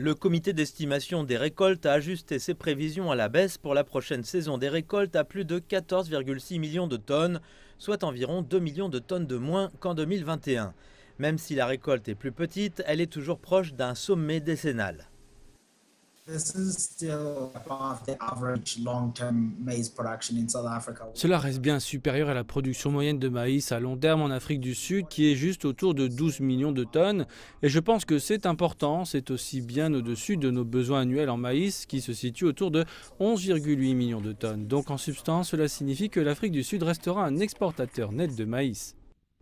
Le comité d'estimation des récoltes a ajusté ses prévisions à la baisse pour la prochaine saison des récoltes à plus de 14,6 millions de tonnes, soit environ 2 millions de tonnes de moins qu'en 2021. Même si la récolte est plus petite, elle est toujours proche d'un sommet décennal. Cela reste bien supérieur à la production moyenne de maïs à long terme en Afrique du Sud, qui est juste autour de 12 millions de tonnes. Et je pense que c'est important, c'est aussi bien au-dessus de nos besoins annuels en maïs, qui se situe autour de 11,8 millions de tonnes. Donc en substance, cela signifie que l'Afrique du Sud restera un exportateur net de maïs.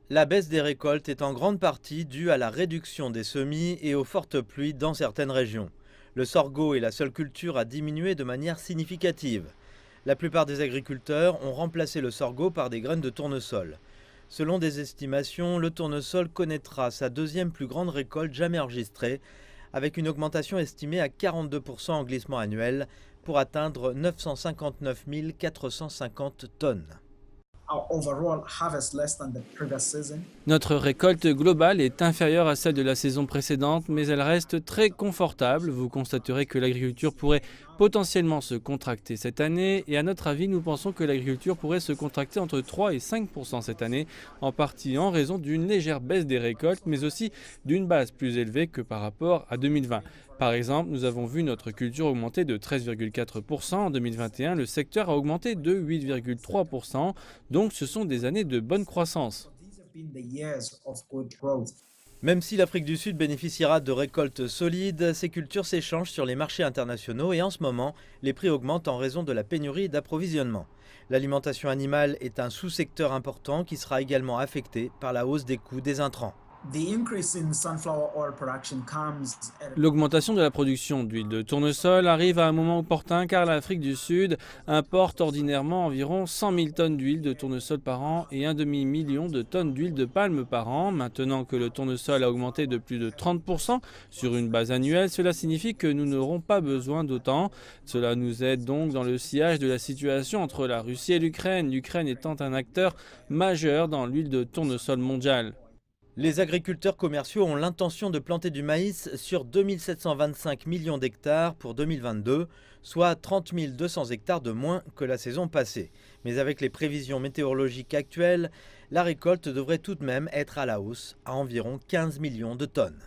La baisse des récoltes est en grande partie due à la réduction des semis et aux fortes pluies dans certaines régions. Le sorgho est la seule culture à diminuer de manière significative. La plupart des agriculteurs ont remplacé le sorgho par des graines de tournesol. Selon des estimations, le tournesol connaîtra sa deuxième plus grande récolte jamais enregistrée, avec une augmentation estimée à 42% en glissement annuel pour atteindre 959 450 tonnes. Notre récolte globale est inférieure à celle de la saison précédente, mais elle reste très confortable. Vous constaterez que l'agriculture pourrait potentiellement se contracter cette année, et à notre avis, nous pensons que l'agriculture pourrait se contracter entre 3 et 5 cette année, en partie en raison d'une légère baisse des récoltes, mais aussi d'une base plus élevée que par rapport à 2020. Par exemple, nous avons vu notre culture augmenter de 13,4% en 2021, le secteur a augmenté de 8,3%, donc ce sont des années de bonne croissance. Même si l'Afrique du Sud bénéficiera de récoltes solides, ses cultures s'échangent sur les marchés internationaux et en ce moment, les prix augmentent en raison de la pénurie d'approvisionnement. L'alimentation animale est un sous-secteur important qui sera également affecté par la hausse des coûts des intrants. L'augmentation de la production d'huile de tournesol arrive à un moment opportun car l'Afrique du Sud importe ordinairement environ 100 000 tonnes d'huile de tournesol par an et un demi-million de tonnes d'huile de palme par an. Maintenant que le tournesol a augmenté de plus de 30% sur une base annuelle, cela signifie que nous n'aurons pas besoin d'autant. Cela nous aide donc dans le sillage de la situation entre la Russie et l'Ukraine, l'Ukraine étant un acteur majeur dans l'huile de tournesol mondiale. Les agriculteurs commerciaux ont l'intention de planter du maïs sur 2725 millions d'hectares pour 2022, soit 30 200 hectares de moins que la saison passée. Mais avec les prévisions météorologiques actuelles, la récolte devrait tout de même être à la hausse à environ 15 millions de tonnes.